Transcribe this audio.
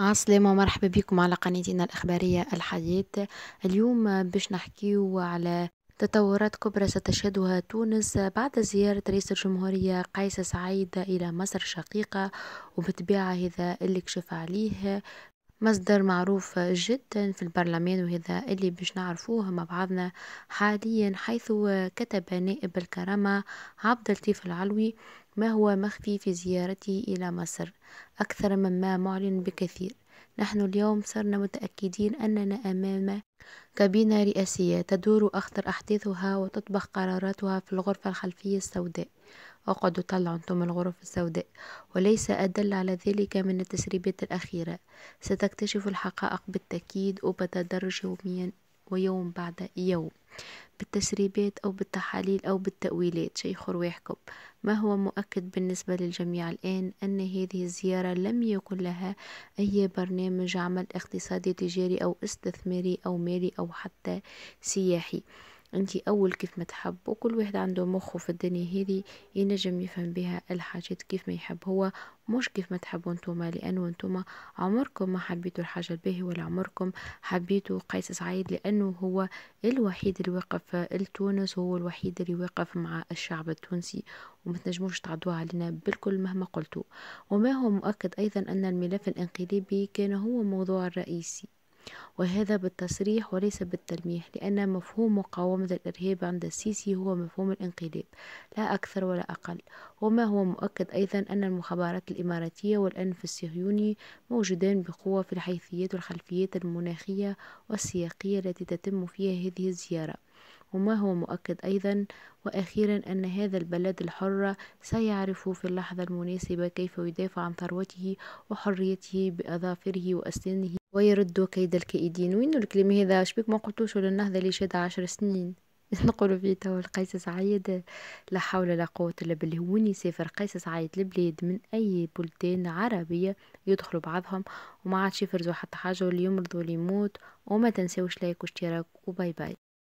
عسلامة ومرحبا بكم على قناتنا الإخبارية الحديث اليوم باش نحكيو على تطورات كبرى ستشهدها تونس بعد زيارة رئيس الجمهورية قيس سعيد إلى مصر شقيقة وبالطبيعة هذا اللي كشف عليه مصدر معروف جدا في البرلمان وهذا اللي باش نعرفوه مع بعضنا حاليا حيث كتب نائب الكرامة عبد اللطيف العلوي ما هو مخفي في زيارته إلى مصر أكثر مما معلن بكثير نحن اليوم صرنا متأكدين أننا أمام كابينة رئاسية تدور أخطر أحداثها وتطبخ قراراتها في الغرفة الخلفية السوداء اقعدوا طلعوا انتم الغرف السوداء وليس أدل على ذلك من التسريبات الأخيرة ستكتشف الحقائق بالتأكيد وبتدرج يوميا ويوم بعد يوم بالتسريبات أو بالتحاليل أو بالتأويلات خر ويحكم ما هو مؤكد بالنسبة للجميع الآن أن هذه الزيارة لم يكن لها أي برنامج عمل اقتصادي تجاري أو استثماري أو مالي أو حتى سياحي انت اول كيف ما تحب وكل واحد عنده مخه في الدنيا هذه ينجم يفهم بها الحاجات كيف ما يحب هو مش كيف ما تحبوا انتوما لانه انتوما عمركم ما حبيتوا الحاجه الباهي ولا عمركم حبيتوا قيس سعيد لانه هو الوحيد اللي واقف لتونس وهو الوحيد اللي واقف مع الشعب التونسي وما تنجموش تعدوها علينا بالكل مهما قلتوا وما هو مؤكد ايضا ان الملف الانقلابي كان هو موضوع الرئيسي وهذا بالتصريح وليس بالتلميح لأن مفهوم مقاومة الإرهاب عند السيسي هو مفهوم الانقلاب لا أكثر ولا أقل وما هو مؤكد أيضا أن المخابرات الإماراتية والأنف الصهيوني موجودان بقوة في الحيثيات والخلفيات المناخية والسياقية التي تتم فيها هذه الزيارة وما هو مؤكد أيضا وأخيرا أن هذا البلد الحرة سيعرف في اللحظة المناسبة كيف يدافع عن ثروته وحريته بأظافره وأسنانه ويردوا كيد الكائدين وين الكلمه هذا شبيك ما قلتوش للنهضة اللي شاد عشر سنين نقولوا فيه توا القيس سعيد لا حول ولا قوة إلا بالله وين يسافر قيس سعيد لبلاد من أي بلدان عربية يدخلوا بعضهم وما عادش يفرزوا حتى حاجة واللي يمرض واللي يموت وما تنساوش لايك واشتراك وباي باي